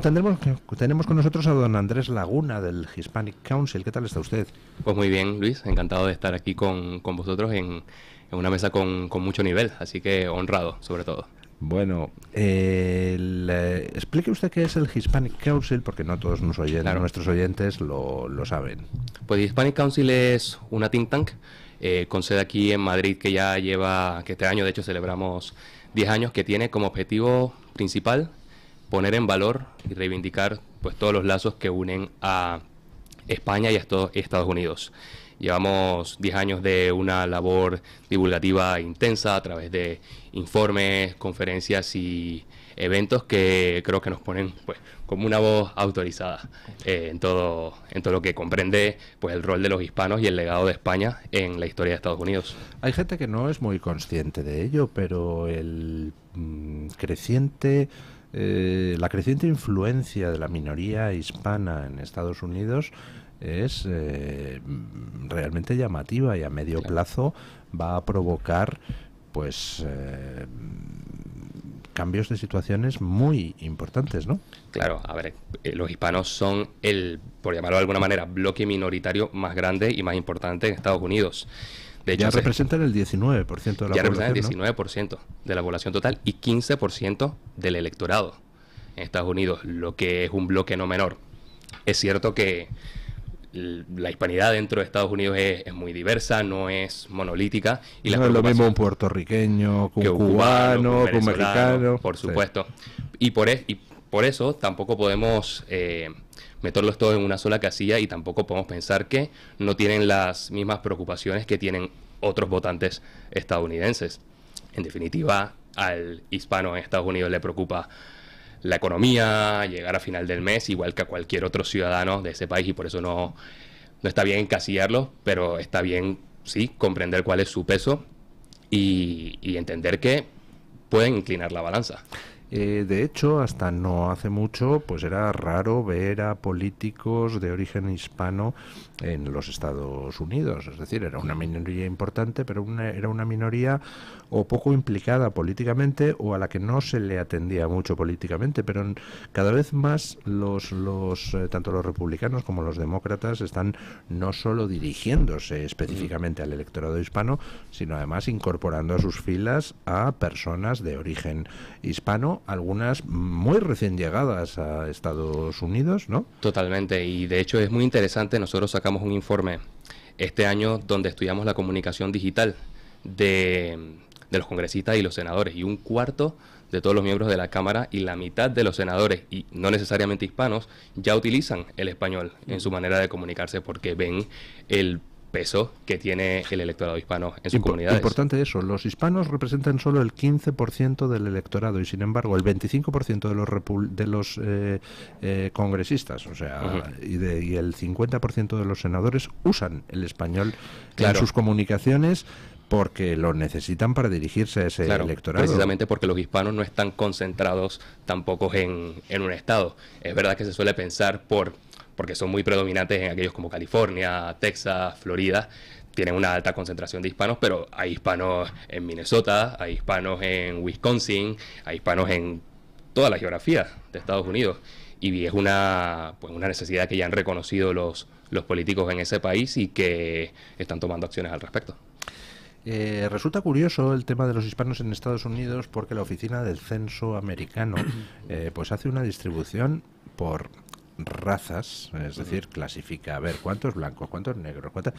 tenemos con nosotros a don Andrés Laguna del Hispanic Council. ¿Qué tal está usted? Pues muy bien, Luis. Encantado de estar aquí con, con vosotros en, en, una mesa con, con mucho nivel, así que honrado, sobre todo. Bueno, eh, explique usted qué es el Hispanic Council, porque no todos nos nuestros oyentes lo, lo, saben. Pues Hispanic Council es una think tank eh, con sede aquí en Madrid que ya lleva, que este año de hecho celebramos 10 años, que tiene como objetivo principal poner en valor y reivindicar pues, todos los lazos que unen a España y a Estados Unidos. Llevamos 10 años de una labor divulgativa intensa a través de informes, conferencias y eventos que creo que nos ponen pues, como una voz autorizada eh, en, todo, en todo lo que comprende pues, el rol de los hispanos y el legado de España en la historia de Estados Unidos. Hay gente que no es muy consciente de ello, pero el mm, creciente eh, la creciente influencia de la minoría hispana en Estados Unidos es eh, realmente llamativa y a medio plazo va a provocar pues eh, cambios de situaciones muy importantes, ¿no? Claro, a ver, los hispanos son el, por llamarlo de alguna manera, bloque minoritario más grande y más importante en Estados Unidos ya representan el 19% de la ya población. el 19% de la población total y 15% del electorado en Estados Unidos, lo que es un bloque no menor. Es cierto que la hispanidad dentro de Estados Unidos es, muy diversa, no es monolítica. Y no es lo mismo un puertorriqueño, que un cubano, que un, mexicano. Por supuesto. Y, por e, y por eso tampoco podemos eh, meterlos todo en una sola casilla y tampoco podemos pensar que no tienen las mismas preocupaciones que tienen otros votantes estadounidenses. En definitiva, al hispano en Estados Unidos le preocupa la economía, llegar a final del mes, igual que a cualquier otro ciudadano de ese país, y por eso no, está bien encasillarlo, pero está bien, sí, comprender cuál es su peso y entender que pueden inclinar la balanza. Eh, de hecho, hasta no hace mucho, pues era raro ver a políticos de origen hispano en los Estados Unidos. Es decir, era una minoría importante, pero era una minoría o poco implicada políticamente o a la que no se le atendía mucho políticamente. Pero cada vez más eh, tanto los republicanos como los demócratas están no solo dirigiéndose mm. específicamente al electorado hispano, sino además incorporando a sus filas a personas de origen hispano algunas muy recién llegadas a Estados Unidos, ¿no? Totalmente, y de hecho es muy interesante, nosotros sacamos un informe este año donde estudiamos la comunicación digital de, de los congresistas y los senadores, y un cuarto de todos los miembros de la Cámara y la mitad de los senadores, y no necesariamente hispanos, ya utilizan el español en su manera de comunicarse porque ven el peso que tiene el electorado hispano en su comunidad. comunidades. Importante eso, los hispanos representan solo el 15% del electorado y sin embargo el 25% de los, de los eh, eh, congresistas o sea, y, de, el 50% de los senadores usan el español en sus comunicaciones porque lo necesitan para dirigirse a ese electorado. Precisamente porque los hispanos no están concentrados tampoco en, en un estado. Es verdad que se suele pensar por porque son muy predominantes en aquellos como California, Texas, Florida, tienen una alta concentración de hispanos, pero hay hispanos en Minnesota, hay hispanos en Wisconsin, hay hispanos en toda la geografía de Estados Unidos. Y es una, pues una necesidad que ya han reconocido los, los políticos en ese país y que están tomando acciones al respecto. Eh, resulta curioso el tema de los hispanos en Estados Unidos porque la oficina del censo americano eh, pues hace una distribución por razas, es decir, clasifica a ver cuántos blancos, cuántos negros, cuántos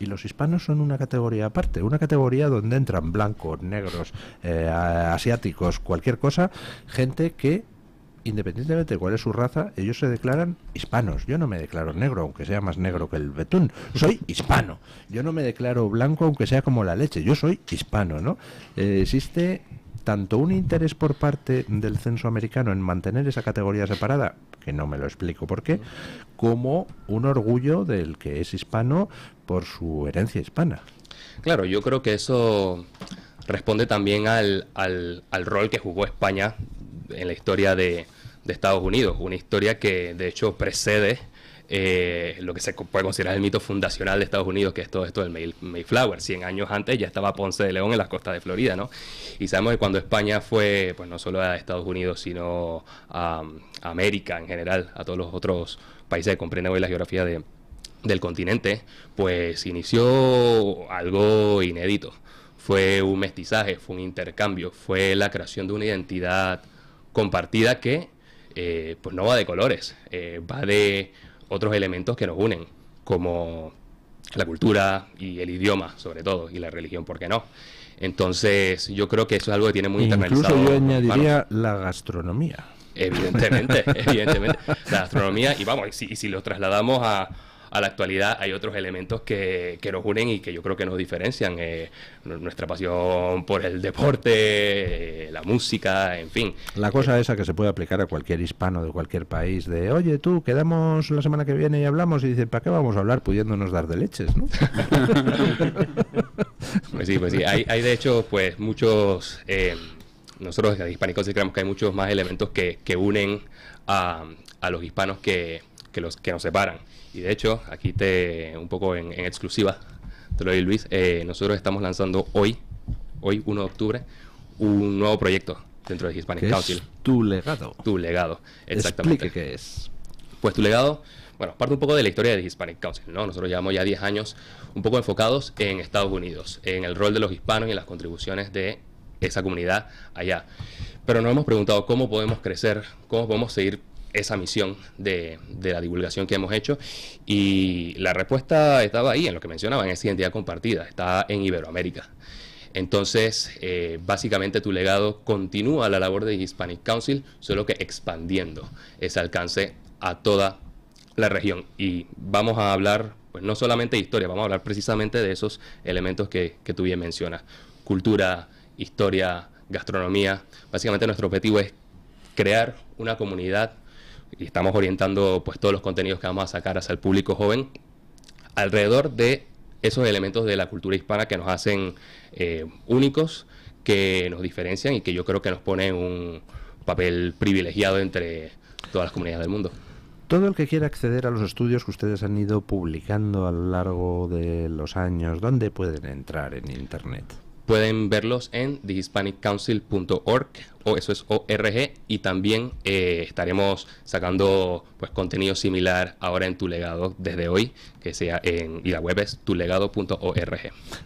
Y los hispanos son una categoría aparte, una categoría donde entran blancos, negros, eh, asiáticos, cualquier cosa, gente que independientemente de cuál es su raza, ellos se declaran hispanos. Yo no me declaro negro, aunque sea más negro que el betún. Soy hispano. Yo no me declaro blanco, aunque sea como la leche. Yo soy hispano, ¿no? Eh, existe tanto un interés por parte del censo americano en mantener esa categoría separada, que no me lo explico por qué, como un orgullo del que es hispano por su herencia hispana. Claro, yo creo que eso responde también al, al, al rol que jugó España en la historia de, de Estados Unidos, una historia que de hecho precede eh, lo que se puede considerar el mito fundacional de Estados Unidos, que es todo esto del Mayflower. 100 años antes ya estaba Ponce de León en las costas de Florida, ¿no? Y sabemos que cuando España fue, pues no solo a Estados Unidos, sino a, América en general, a todos los otros países que comprenden hoy la geografía del continente, pues inició algo inédito. Fue un mestizaje, fue un intercambio, fue la creación de una identidad compartida que eh, pues no va de colores, eh, va de otros elementos que nos unen, como la cultura y el idioma, sobre todo, y la religión, ¿por qué no? Entonces, yo creo que eso es algo que tiene muy internalizado. Incluso yo añadiría la gastronomía. Evidentemente, evidentemente. La gastronomía, y vamos, y si lo trasladamos a, a la actualidad hay otros elementos que, nos unen y que yo creo que nos diferencian. Eh, nuestra pasión por el deporte, eh, la música, en fin. La cosa eh, esa que se puede aplicar a cualquier hispano de cualquier país, de oye tú, quedamos la semana que viene y hablamos y dice, ¿para qué vamos a hablar pudiéndonos dar de leches? ¿no? pues sí, pues sí, hay, de hecho pues muchos... nosotros hispánicos sí creemos que hay muchos más elementos que, que unen a, a los hispanos que, que los que nos separan. Y de hecho, aquí te, un poco en, exclusiva, te lo doy Luis, eh, nosotros estamos lanzando hoy, hoy 1 de octubre, un nuevo proyecto dentro de Hispanic ¿Qué Council. Es tu legado. Tu legado, exactamente. qué es. Pues tu legado, bueno, parte un poco de la historia de Hispanic Council, ¿no? Nosotros llevamos ya 10 años un poco enfocados en Estados Unidos, en el rol de los hispanos y en las contribuciones de esa comunidad allá. Pero nos hemos preguntado cómo podemos crecer, cómo podemos seguir esa misión de, de, la divulgación que hemos hecho. Y la respuesta estaba ahí, en lo que mencionaba, en esa identidad compartida, está en Iberoamérica. Entonces, eh, básicamente tu legado continúa la labor de Hispanic Council, solo que expandiendo ese alcance a toda la región. Y vamos a hablar, pues no solamente de historia, vamos a hablar precisamente de esos elementos que, que tú bien mencionas. Cultura, historia, gastronomía. Básicamente nuestro objetivo es crear una comunidad y estamos orientando pues todos los contenidos que vamos a sacar hacia el público joven alrededor de esos elementos de la cultura hispana que nos hacen eh, únicos, que nos diferencian y que yo creo que nos pone un papel privilegiado entre todas las comunidades del mundo. Todo el que quiera acceder a los estudios que ustedes han ido publicando a lo largo de los años, ¿dónde pueden entrar en Internet? Pueden verlos en thehispaniccouncil.org o eso es ORG, y también eh, estaremos sacando pues contenido similar ahora en tu legado desde hoy, que sea en y la web es tulegado.org.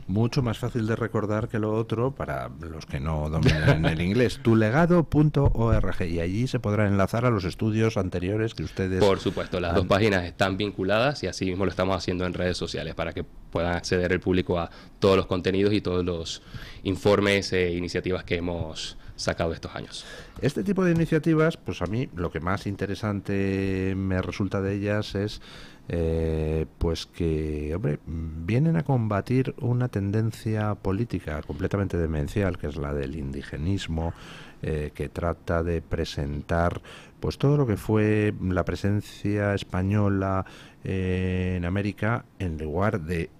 Mucho más fácil de recordar que lo otro para los que no dominan el inglés, tulegado.org y allí se podrá enlazar a los estudios anteriores que ustedes Por supuesto, las dos páginas están vinculadas y así mismo lo estamos haciendo en redes sociales para que puedan acceder el público a todos los contenidos y todos los informes e iniciativas que hemos sacado de estos años. Este tipo de iniciativas, pues a mí lo que más interesante me resulta de ellas es eh, pues que, hombre, vienen a combatir una tendencia política completamente demencial, que es la del indigenismo, eh, que trata de presentar pues todo lo que fue la presencia española eh, en América en lugar de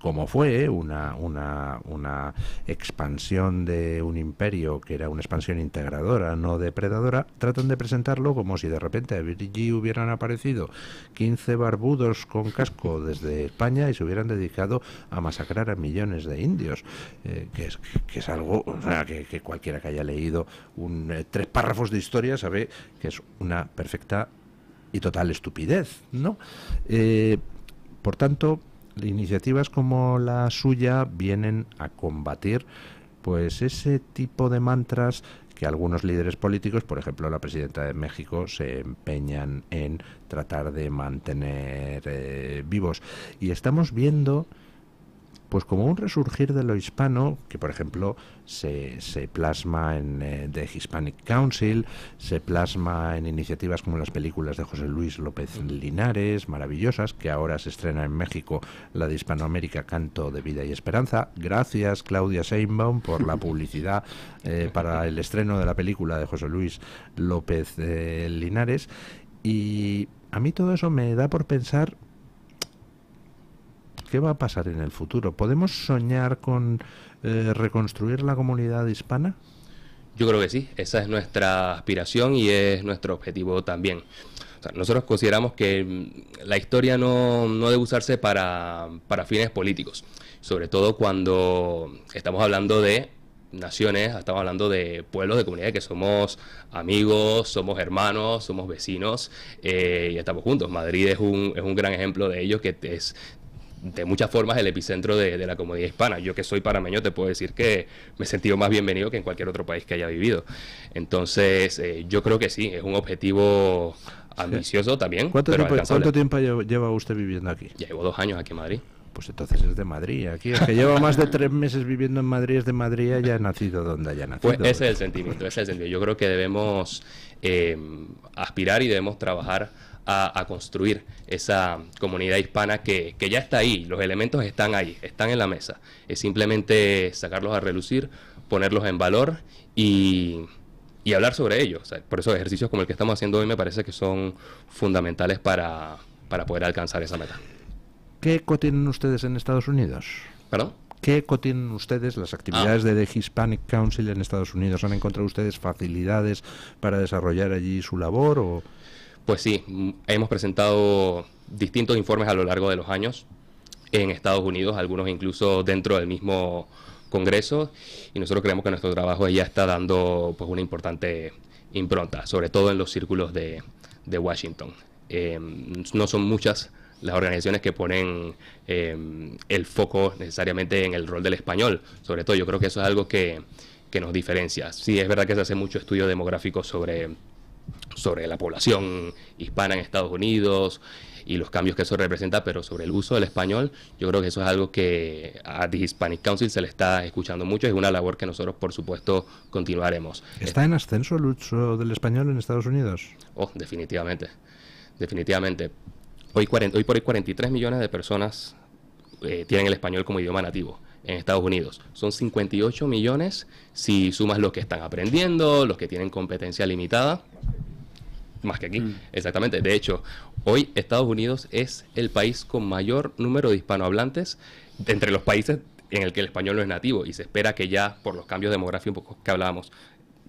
como fue una, una, expansión de un imperio que era una expansión integradora, no depredadora, tratan de presentarlo como si de repente hubieran aparecido 15 barbudos con casco desde España y se hubieran dedicado a masacrar a millones de indios, eh, que, es, que es algo que, cualquiera que haya leído un, eh, tres párrafos de historia sabe que es una perfecta y total estupidez, ¿no? Eh, por tanto, iniciativas como la suya vienen a combatir pues ese tipo de mantras que algunos líderes políticos, por ejemplo la presidenta de México, se empeñan en tratar de mantener eh, vivos. Y estamos viendo pues como un resurgir de lo hispano, que por ejemplo se, se plasma en eh, The Hispanic Council, se plasma en iniciativas como las películas de José Luis López Linares, maravillosas, que ahora se estrena en México, la de Hispanoamérica, Canto de Vida y Esperanza. Gracias Claudia Seinbaum por la publicidad eh, para el estreno de la película de José Luis López eh, Linares. Y a mí todo eso me da por pensar ¿Qué va a pasar en el futuro? ¿Podemos soñar con eh, reconstruir la comunidad hispana? Yo creo que sí, esa es nuestra aspiración y es nuestro objetivo también. nosotros consideramos que mm, la historia no, debe usarse para, fines políticos, sobre todo cuando estamos hablando de naciones, estamos hablando de pueblos, de comunidades que somos amigos, somos hermanos, somos vecinos eh, y estamos juntos. Madrid es un, es un gran ejemplo de ello, que es, de muchas formas el epicentro de, la comodidad hispana. Yo que soy panameño te puedo decir que me he sentido más bienvenido que en cualquier otro país que haya vivido. Entonces, eh, yo creo que sí, es un objetivo ambicioso también. ¿Cuánto, tiempo, lleva usted viviendo aquí? Ya llevo dos años aquí en Madrid. Pues entonces es de Madrid. Aquí que lleva más de tres meses viviendo en Madrid es de Madrid, ya ha nacido donde haya pues nacido. Pues ese es el sentimiento, ese es el sentido. Yo creo que debemos eh, aspirar y debemos trabajar a, construir esa comunidad hispana que, ya está ahí, los elementos están ahí, están en la mesa. Es simplemente sacarlos a relucir, ponerlos en valor y, hablar sobre ellos. por eso ejercicios como el que estamos haciendo hoy me parece que son fundamentales para, para poder alcanzar esa meta. ¿Qué eco tienen ustedes en Estados Unidos? ¿Perdón? ¿Qué eco tienen ustedes las actividades ah. de The Hispanic Council en Estados Unidos? ¿Han encontrado ustedes facilidades para desarrollar allí su labor? O? pues sí, mm, hemos presentado distintos informes a lo largo de los años en Estados Unidos, algunos incluso dentro del mismo Congreso, y nosotros creemos que nuestro trabajo ya está dando pues, una importante impronta, sobre todo en los círculos de, Washington. Em, no son muchas las organizaciones que ponen em, el foco necesariamente en el rol del español, sobre todo yo creo que eso es algo que, que nos diferencia. Sí, es verdad que se hace mucho estudio demográfico sobre sobre la población hispana en Estados Unidos y los cambios que eso representa, pero sobre el uso del español, yo creo que eso es algo que a The Hispanic Council se le está escuchando mucho, es una labor que nosotros, por supuesto, continuaremos. ¿Está en ascenso el uso del español en Estados Unidos? Oh, definitivamente, definitivamente. Hoy, 40, hoy por hoy 43 millones de personas eh, tienen el español como idioma nativo en Estados Unidos. Son 58 millones si sumas los que están aprendiendo, los que tienen competencia limitada más que aquí. Mm. Exactamente. De hecho, hoy Estados Unidos es el país con mayor número de hispanohablantes entre los países en el que el español no es nativo y se espera que ya por los cambios demográficos que hablábamos,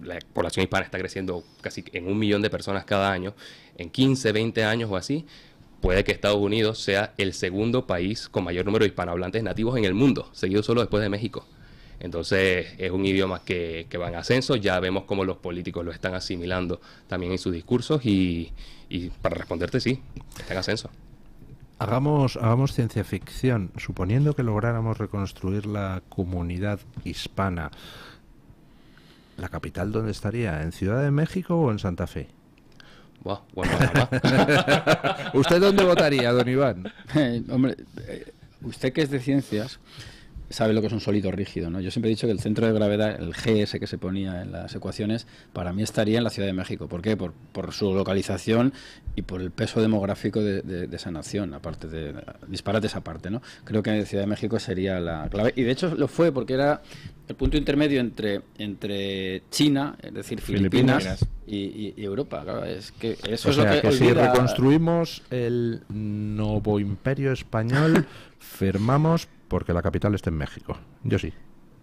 la población hispana está creciendo casi en un millón de personas cada año, en 15, 20 años o así, puede que Estados Unidos sea el segundo país con mayor número de hispanohablantes nativos en el mundo, seguido solo después de México. Entonces es un idioma que, va en ascenso, ya vemos cómo los políticos lo están asimilando también en sus discursos y, y para responderte sí, está en ascenso. Hagamos, hagamos ciencia ficción, suponiendo que lográramos reconstruir la comunidad hispana. ¿La capital dónde estaría? ¿En Ciudad de México o en Santa Fe? ¿Usted dónde votaría, don Iván? hombre, eh, usted que es de ciencias, sabe lo que es un sólido rígido. ¿no? Yo siempre he dicho que el centro de gravedad, el GS que se ponía en las ecuaciones, para mí estaría en la Ciudad de México. ¿Por qué? Por, su localización y por el peso demográfico de, esa nación, aparte de disparates aparte. ¿no? Creo que la Ciudad de México sería la clave. Y de hecho lo fue porque era el punto intermedio entre, entre China, es decir, Filipinas, Y, Europa. es que o sea, que, si reconstruimos el nuevo imperio español, firmamos porque la capital esté en México. Yo sí.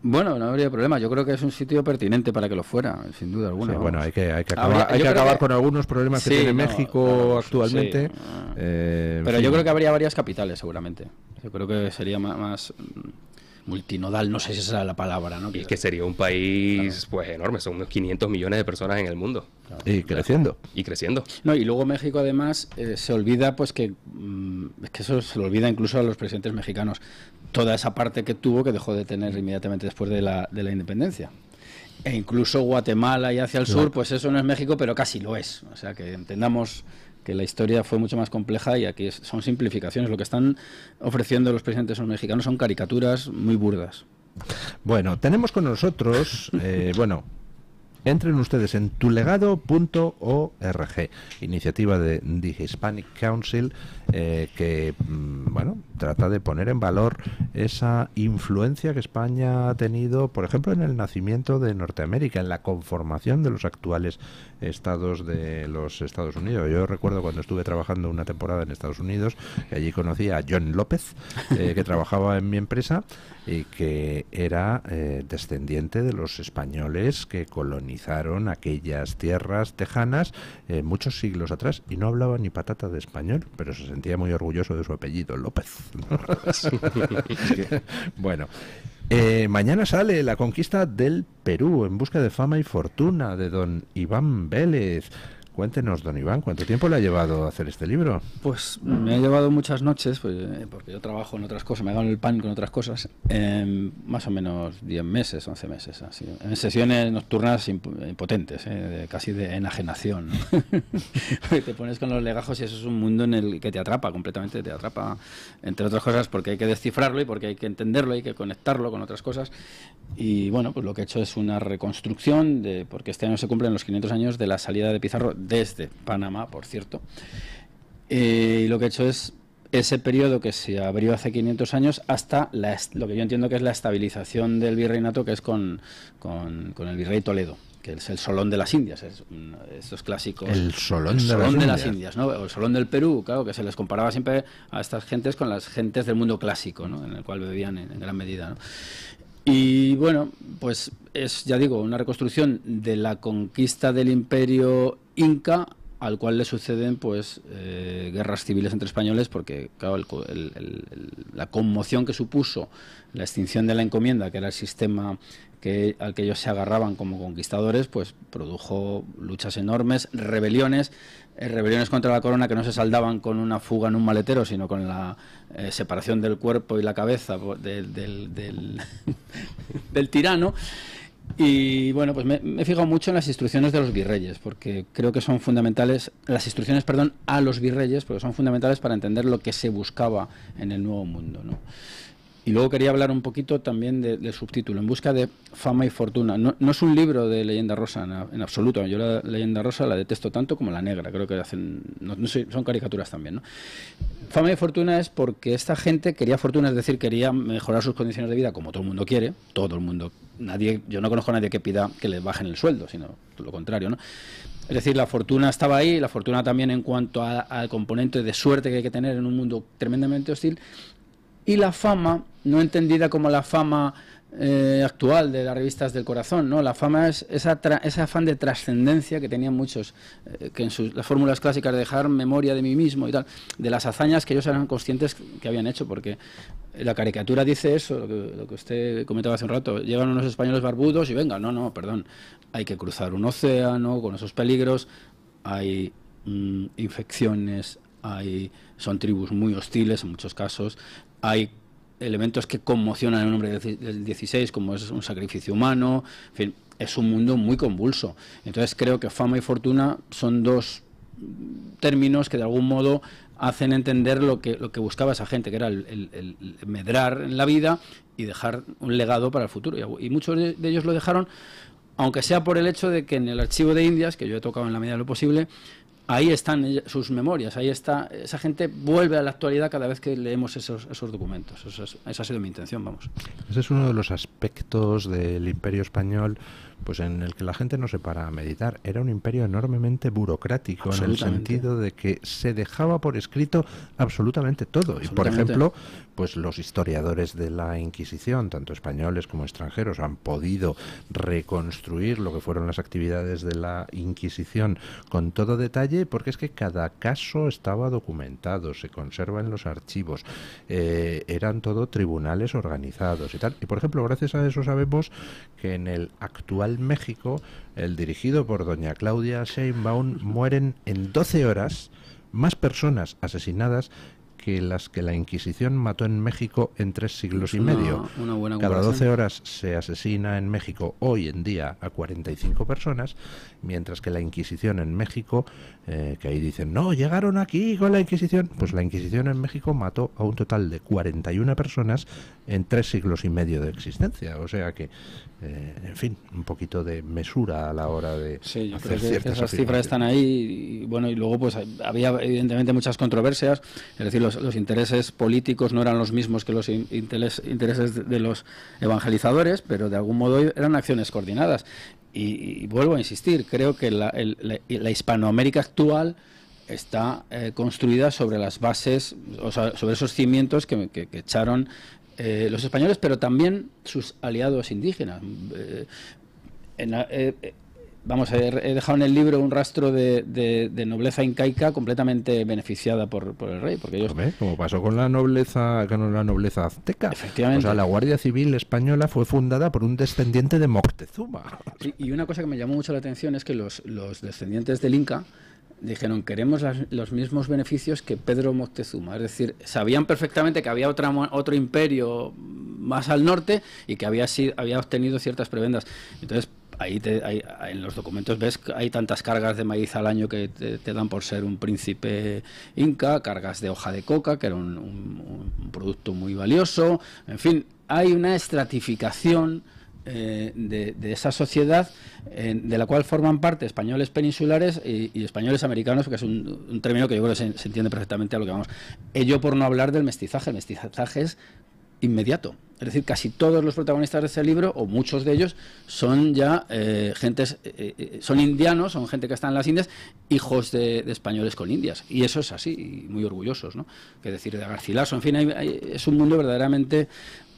Bueno, no habría problema. Yo creo que es un sitio pertinente para que lo fuera, sin duda alguna. bueno, hay que, hay que acabar, hay que acabar con algunos problemas que tiene México actualmente. Eh, Pero yo creo que habría varias capitales, seguramente. Yo creo que sería más, mm, multinodal, no sé si esa es la palabra, ¿no? Y que sería un país pues enorme, son unos 500 millones de personas en el mundo. y creciendo. Y creciendo. No, y luego México además eh, se olvida pues que mm, es que eso se lo olvida incluso a los presidentes mexicanos toda esa parte que tuvo que dejó de tener inmediatamente después de la, de la independencia. E incluso Guatemala y hacia el sur, pues eso no es México, pero casi lo es. O sea, que entendamos que la historia fue mucho más compleja y aquí son simplificaciones. Lo que están ofreciendo los presidentes son mexicanos son caricaturas muy burdas. Bueno, tenemos con nosotros, eh, bueno, Entren ustedes en tulegado.org, iniciativa de The Hispanic Council eh, que, mm, bueno, trata de poner en valor esa influencia que España ha tenido, por ejemplo, en el nacimiento de Norteamérica, en la conformación de los actuales estados de los Estados Unidos. Yo recuerdo cuando estuve trabajando una temporada en Estados Unidos, allí conocí a John López, eh, que trabajaba en mi empresa y que era eh, descendiente de los españoles que colonizaron aquellas tierras tejanas eh, muchos siglos atrás y no hablaba ni patata de español, pero se sentía muy orgulloso de su apellido, López. bueno. Eh, mañana sale la conquista del Perú en busca de fama y fortuna de don Iván Vélez. Cuéntenos, don Iván, ¿cuánto tiempo le ha llevado hacer este libro? Pues me ha llevado muchas noches, pues, eh, porque yo trabajo en otras cosas, me dado el pan con otras cosas, em, más o menos 10 meses, 11 meses, así, en sesiones nocturnas impotentes, eh, casi de enajenación. te pones con los legajos y eso es un mundo en el que te atrapa completamente, te atrapa, entre otras cosas, porque hay que descifrarlo y porque hay que entenderlo, hay que conectarlo con otras cosas. Y bueno, pues lo que he hecho es una reconstrucción, de, porque este año se cumplen los 500 años de la salida de Pizarro desde Panamá, por cierto. Eh, y lo que he hecho es ese periodo que se abrió hace 500 años hasta lo que yo entiendo que es la estabilización del virreinato, que es con, el virrey Toledo que es el Solón de las Indias, es estos clásicos. El Solón, de, las, Indias. ¿no? O el Solón del Perú, claro, que se les comparaba siempre a estas gentes con las gentes del mundo clásico, En el cual bebían en, gran medida, Y bueno, pues es, ya digo, una reconstrucción de la conquista del imperio inca al cual le suceden pues eh, guerras civiles entre españoles porque la conmoción que supuso la extinción de la encomienda que era el sistema que, al que ellos se agarraban como conquistadores pues produjo luchas enormes rebeliones eh, rebeliones contra la corona que no se saldaban con una fuga en un maletero sino con la eh, separación del cuerpo y la cabeza del tirano y bueno, pues me, he fijado mucho en las instrucciones de los virreyes, porque creo que son fundamentales, las instrucciones, perdón, a los virreyes, porque son fundamentales para entender lo que se buscaba en el Nuevo Mundo. ¿no? Y luego quería hablar un poquito también del subtítulo, En busca de fama y fortuna. No, es un libro de leyenda rosa en, absoluto. Yo la leyenda rosa la detesto tanto como la negra. Creo que hacen, son caricaturas también. ¿no? Fama y fortuna es porque esta gente quería fortuna, es decir, quería mejorar sus condiciones de vida como todo el mundo quiere. Todo el mundo. Nadie, yo no conozco a nadie que pida que le bajen el sueldo, sino lo contrario. ¿no? Es decir, la fortuna estaba ahí, la fortuna también en cuanto al componente de suerte que hay que tener en un mundo tremendamente hostil, y la fama, no entendida como la fama eh, actual de las revistas del corazón, ¿no? La fama es esa ese afán de trascendencia que tenían muchos, eh, que en sus, las fórmulas clásicas de dejar memoria de mí mismo y tal, de las hazañas que ellos eran conscientes que habían hecho, porque la caricatura dice eso, lo que, usted comentaba hace un rato, llegan unos españoles barbudos y venga, no, no, perdón, hay que cruzar un océano con esos peligros, hay mm, infecciones, hay, son tribus muy hostiles en muchos casos, hay elementos que conmocionan el nombre del 16, como es un sacrificio humano, en fin, es un mundo muy convulso. Entonces creo que fama y fortuna son dos términos que de algún modo hacen entender lo que, buscaba esa gente, que era el, medrar en la vida y dejar un legado para el futuro. Y, muchos de ellos lo dejaron, aunque sea por el hecho de que en el archivo de Indias, que yo he tocado en la medida de lo posible, ahí están sus memorias, ahí está, esa gente vuelve a la actualidad cada vez que leemos esos, documentos. esa ha sido mi intención, vamos. Ese es uno de los aspectos del imperio español pues en el que la gente no se para a meditar. Era un imperio enormemente burocrático en el sentido de que se dejaba por escrito absolutamente todo. Y por ejemplo, pues los historiadores de la Inquisición, tanto españoles como extranjeros, han podido reconstruir lo que fueron las actividades de la Inquisición con todo detalle porque es que cada caso estaba documentado, se conserva en los archivos, eh, eran todo tribunales organizados y tal. Y por ejemplo, gracias a eso sabemos que en el actual México, el dirigido por doña Claudia Sheinbaum, mueren en 12 horas más personas asesinadas que las que la Inquisición mató en México en tres siglos y medio. Cada 12 horas se asesina en México hoy en día a 45 personas, mientras que la Inquisición en México, eh, que ahí dicen, no, llegaron aquí con la Inquisición, pues la Inquisición en México mató a un total de 41 personas en tres siglos y medio de existencia. O sea que eh, en fin, un poquito de mesura a la hora de sí, yo esas cifras están ahí y bueno y luego pues había evidentemente muchas controversias, es decir, los, intereses políticos no eran los mismos que los intereses de los evangelizadores, pero de algún modo eran acciones coordinadas y, vuelvo a insistir, creo que la, Hispanoamérica actual está eh, construida sobre las bases, o sea, sobre esos cimientos que echaron eh, los españoles, pero también sus aliados indígenas. Eh, eh, vamos, he, dejado en el libro un rastro de, nobleza incaica completamente beneficiada por, el rey. Porque ellos... como pasó con la nobleza, la nobleza azteca. Efectivamente. la Guardia Civil Española fue fundada por un descendiente de Moctezuma. Y, una cosa que me llamó mucho la atención es que los descendientes del Inca dijeron queremos los mismos beneficios que Pedro Moctezuma. Es decir, sabían perfectamente que había otra, otro imperio más al norte y que había, sido, había obtenido ciertas prebendas. Entonces, ahí, en los documentos ves que hay tantas cargas de maíz al año que te, dan por ser un príncipe inca, cargas de hoja de coca, que era un, un producto muy valioso. En fin, hay una estratificación eh, de, esa sociedad eh, de la cual forman parte españoles peninsulares y, españoles americanos, que es un, término que yo creo se, entiende perfectamente a lo que vamos. Ello por no hablar del mestizaje, el mestizaje es inmediato. Es decir, casi todos los protagonistas de ese libro, o muchos de ellos, son ya eh, gentes, son indianos, son gente que está en las Indias, hijos de, españoles con indias. Y eso es así, muy orgullosos, ¿no? Que decir, de Garcilaso, en fin, es un mundo verdaderamente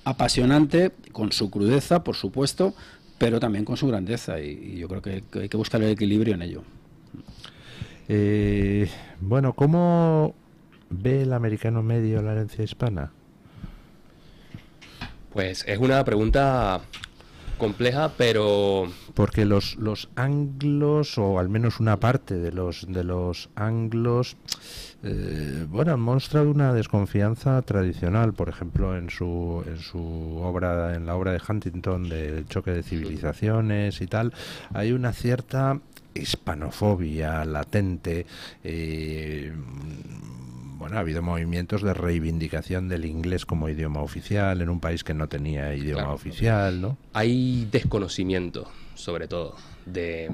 apasionante, con su crudeza, por supuesto, pero también con su grandeza. Y, yo creo que, hay que buscar el equilibrio en ello. Eh, bueno, ¿cómo ve el americano medio la herencia hispana? Pues es una pregunta compleja, pero... Porque los, los anglos, o al menos una parte de los, de los anglos, eh, bueno, han mostrado una desconfianza tradicional, por ejemplo, en su, en su obra, en la obra de Huntington, del choque de civilizaciones y tal, hay una cierta hispanofobia latente, eh, bueno, ha habido movimientos de reivindicación del inglés como idioma oficial en un país que no tenía idioma oficial, ¿no? Hay desconocimiento, sobre todo, de,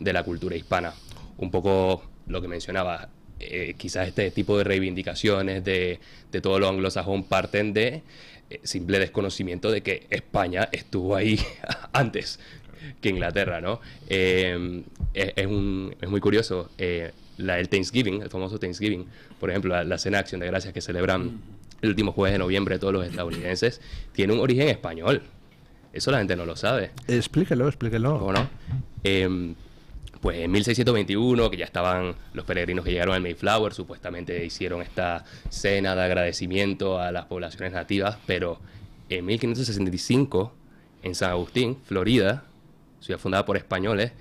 la cultura hispana. Un poco lo que mencionaba, eh, quizás este tipo de reivindicaciones de, de todo lo anglosajón parten de eh, simple desconocimiento de que España estuvo ahí antes que Inglaterra, ¿no? Eh, es muy curioso el Thanksgiving, el famoso Thanksgiving, por ejemplo, la, cena de acción de gracias que celebran el último jueves de noviembre todos los estadounidenses, tiene un origen español. Eso la gente no lo sabe. Explíquelo, explíquelo. ¿Cómo no? Em, pues en 1621, que ya estaban los peregrinos que llegaron al Mayflower, supuestamente hicieron esta cena de agradecimiento a las poblaciones nativas, pero en 1565, en San Agustín, Florida, ciudad fundada por españoles,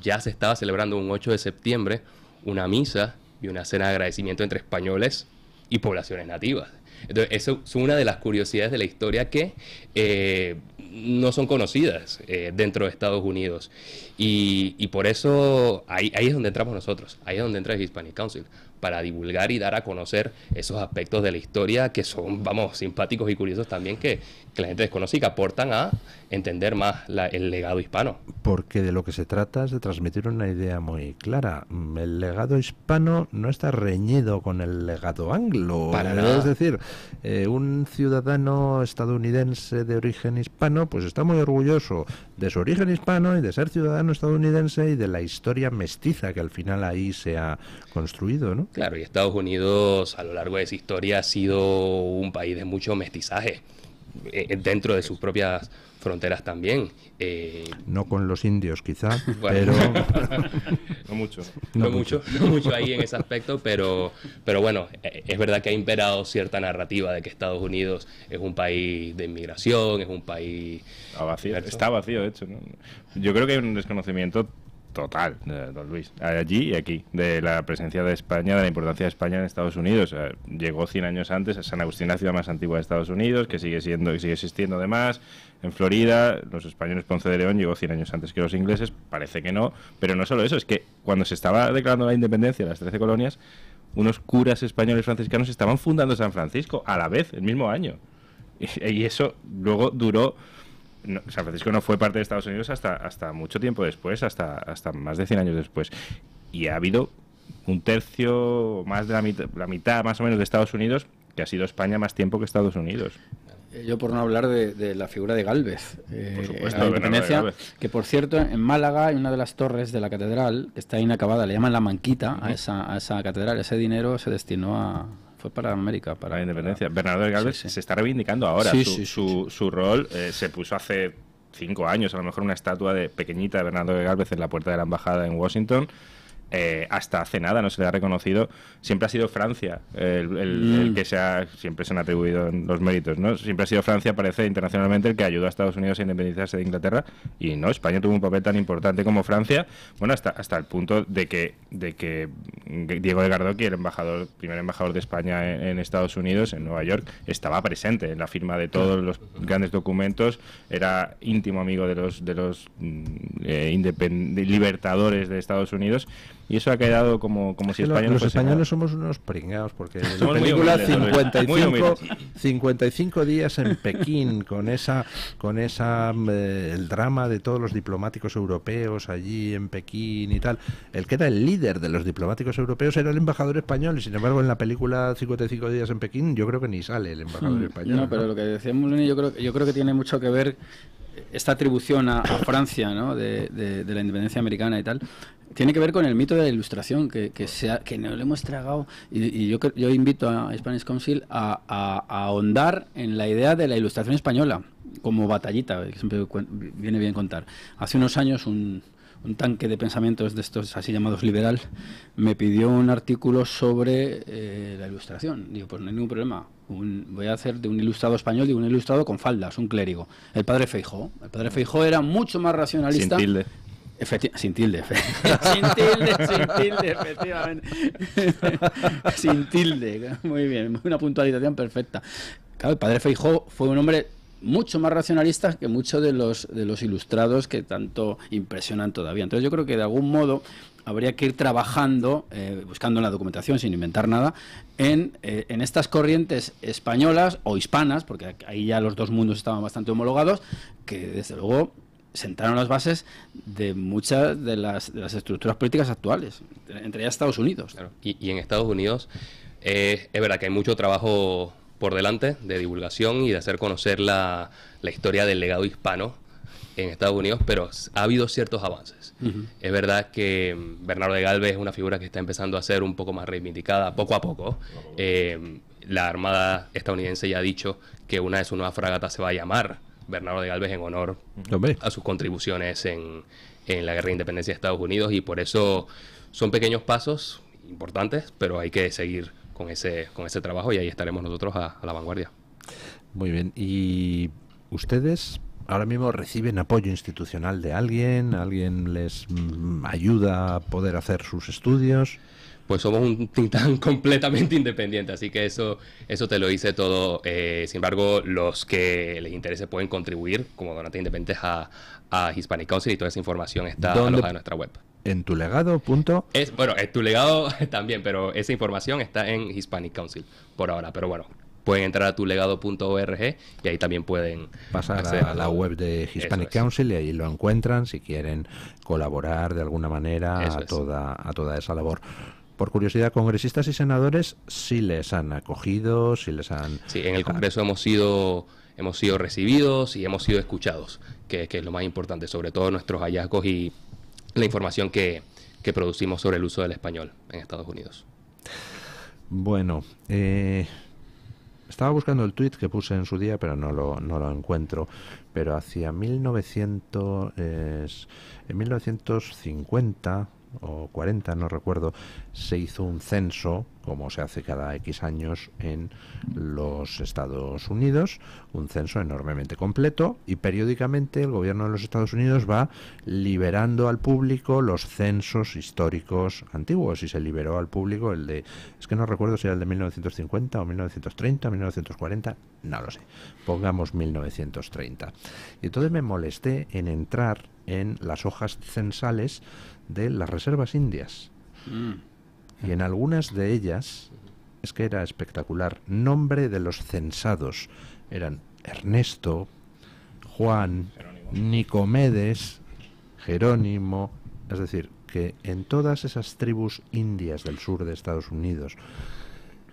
ya se estaba celebrando un 8 de septiembre una misa y una cena de agradecimiento entre españoles y poblaciones nativas. Entonces, eso es una de las curiosidades de la historia que eh, no son conocidas eh, dentro de Estados Unidos. Y, por eso ahí, ahí, es donde entramos nosotros, ahí es donde entra el Hispanic Council, para divulgar y dar a conocer esos aspectos de la historia que son, vamos, simpáticos y curiosos también que, la gente desconoce y que aportan a entender más el legado hispano. Porque de lo que se trata es de transmitir una idea muy clara. Mm, el legado hispano no está reñido con el legado anglo. Para nada. Es decir, eh, un ciudadano estadounidense de origen hispano, pues está muy orgulloso de su origen hispano y de ser ciudadano estadounidense y de la historia mestiza que al final ahí se ha construido, ¿no? Claro, y Estados Unidos a lo largo de su historia ha sido un país de mucho mestizaje eh, eh, dentro de sus propias fronteras también. Eh. no con los indios quizá, pero... no mucho. No, mucho, no mucho ahí en ese aspecto, pero, pero bueno, es verdad que ha imperado cierta narrativa de que Estados Unidos es un país de inmigración, es un país... Está vacío, está vacío de hecho. Yo creo que hay un desconocimiento total, eh, don Luis, allí y aquí, de la presencia de España, de la importancia de España en Estados Unidos. Eh, llegó 100 años antes, a San Agustín, la ciudad más antigua de Estados Unidos, que sigue siendo, que sigue existiendo además. En Florida, los españoles Ponce de León llegó 100 años antes que los ingleses, parece que no, pero no solo eso, es que cuando se estaba declarando la independencia de las 13 colonias, unos curas españoles franciscanos estaban fundando San Francisco a la vez, el mismo año. y eso luego duró San Francisco no fue parte de Estados Unidos hasta, hasta mucho tiempo después, hasta, hasta más de 100 años después. Y ha habido un tercio, más de la mitad, la mitad más o menos de Estados Unidos, que ha sido España más tiempo que Estados Unidos. Eh, yo por no hablar de, la figura de Galvez, eh, por supuesto, que por cierto en Málaga hay una de las torres de la catedral que está inacabada, le llaman la manquita a, esa, a esa catedral, ese dinero se destinó a, fue para América, para la independencia. Bernardo de Galvez se está reivindicando ahora su, su, rol. Eh, se puso hace cinco años, a lo mejor, una estatua de pequeñita de Bernardo de Galvez en la puerta de la embajada en Washington. Eh, hasta hace nada no se le ha reconocido, siempre ha sido Francia el, mm. que se ha, siempre se han atribuido los méritos, ¿no? Siempre ha sido Francia, parece internacionalmente, el que ayudó a Estados Unidos a independizarse de Inglaterra y no, España tuvo un papel tan importante como Francia, bueno, hasta, hasta el punto de que, de que Diego de Gardoqui, el embajador, primer embajador de España en, Estados Unidos, en Nueva York, estaba presente en la firma de todos los grandes documentos, era íntimo amigo de los, de los mm, eh, libertadores de Estados Unidos y eso ha quedado como, como si España Los, los españoles somos unos pringados, porque la película 55, 55 días en Pekín, con esa con esa eh, el drama de todos los diplomáticos europeos allí en Pekín y tal. El que era el líder de los diplomáticos europeos era el embajador español, y sin embargo en la película 55 días en Pekín yo creo que ni sale el embajador hmm. español. No, pero lo que decía yo creo, yo creo que tiene mucho que ver esta atribución a, Francia ¿no? de, la independencia americana y tal, tiene que ver con el mito de la ilustración, que, que, nos lo hemos tragado. Y, yo, invito a Spanish Council a, ahondar en la idea de la ilustración española como batallita, que siempre viene bien contar. Hace unos años un, tanque de pensamientos de estos así llamados liberal me pidió un artículo sobre eh, la ilustración. Digo, pues no hay ningún problema, voy a hacer de un ilustrado español, de un ilustrado con faldas, un clérigo. El padre Feijó. El padre mm. Feijó era mucho más racionalista. Sin tilde. sin tilde, sin tilde, sin tilde, efectivamente. sin tilde, muy bien, una puntualización perfecta. Claro, el padre Feijó fue un hombre mucho más racionalista que muchos de los, de los ilustrados que tanto impresionan todavía. Entonces yo creo que de algún modo habría que ir trabajando, eh, buscando en la documentación sin inventar nada, eh, en, estas corrientes españolas o hispanas, porque ahí ya los dos mundos estaban bastante homologados, que desde luego sentaron las bases de muchas de las, de las estructuras políticas actuales, entre ellas Estados Unidos. Y, en Estados Unidos eh, es verdad que hay mucho trabajo por delante de divulgación y de hacer conocer la historia del legado hispano en Estados Unidos, pero ha habido ciertos avances. Es verdad que mm, Bernardo de Galvez es una figura que está empezando a ser un poco más reivindicada poco a poco. Eh, la Armada estadounidense ya ha dicho que una de sus nuevas fragatas se va a llamar Bernardo de Galvez en honor a sus contribuciones en, en la Guerra de Independencia de Estados Unidos y por eso son pequeños pasos importantes, pero hay que seguir con ese, con ese trabajo y ahí estaremos nosotros a la vanguardia. Muy bien, y ustedes ahora mismo reciben apoyo institucional de alguien, alguien les mm, ayuda a poder hacer sus estudios. Pues somos un titán completamente independiente, así que eso, eso te lo hice todo. Eh, sin embargo, los que les interese pueden contribuir como donantes independientes a, Hispanic Council y toda esa información está en nuestra web. En tu legado, punto. Es, bueno, en tu legado también, pero esa información está en Hispanic Council por ahora. Pero bueno, pueden entrar a tulegado.org y ahí también pueden pasar a, la web de Hispanic Council y ahí lo encuentran si quieren colaborar de alguna manera a toda, a toda esa labor. Por curiosidad, congresistas y senadores sí les han acogido, sí les han... Sí, en el Congreso hemos sido, hemos sido recibidos y hemos sido escuchados, que, es lo más importante, sobre todo nuestros hallazgos y la información que, producimos sobre el uso del español en Estados Unidos. Bueno, eh, estaba buscando el tweet que puse en su día, pero no lo, no lo encuentro. Pero hacia 1900, es, eh, en 1950 o 40, no recuerdo, se hizo un censo, como se hace cada X años en los Estados Unidos, un censo enormemente completo y periódicamente el gobierno de los Estados Unidos va liberando al público los censos históricos antiguos y se liberó al público el de, es que no recuerdo si era el de 1950 o 1930, 1940, no lo sé, pongamos 1930. Y entonces me molesté en entrar en las hojas censales de las reservas indias. Mm. Y en algunas de ellas, es que era espectacular, nombre de los censados eran Ernesto, Juan, Nicomedes, Jerónimo, es decir, que en todas esas tribus indias del sur de Estados Unidos,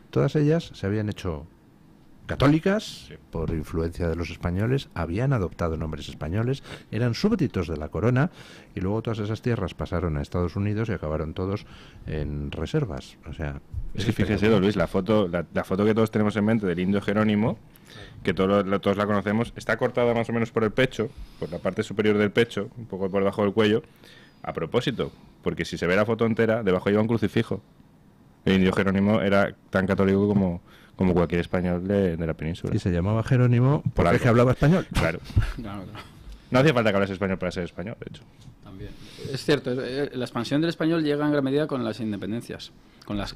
todas ellas se habían hecho católicas, por influencia de los españoles, habían adoptado nombres españoles, eran súbditos de la corona y luego todas esas tierras pasaron a Estados Unidos y acabaron todos en reservas. O sea, es que fíjese, Luis, la foto, la, foto que todos tenemos en mente del indio Jerónimo, que todos, la, todos la conocemos, está cortada más o menos por el pecho, por la parte superior del pecho, un poco por debajo del cuello. A propósito, porque si se ve la foto entera, debajo lleva un crucifijo. El indio Jerónimo era tan católico como como cualquier español de, de la península. Y se llamaba Jerónimo por la vez que hablaba español. Claro. No hacía falta que hablase español para ser español, de hecho. También. Es cierto, eh, la expansión del español llega en gran medida con las independencias, con, las,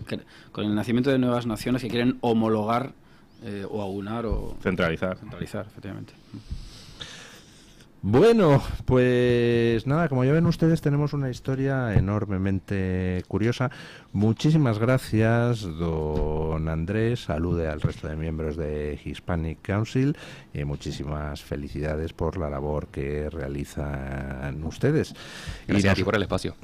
con el nacimiento de nuevas naciones que quieren homologar eh, o aunar o... Centralizar. Centralizar, efectivamente. Bueno, pues nada, como ya ven ustedes, tenemos una historia enormemente curiosa. Muchísimas gracias, don Andrés. Salude al resto de miembros de Hispanic Council y muchísimas felicidades por la labor que realizan ustedes. Gracias y aquí por el espacio.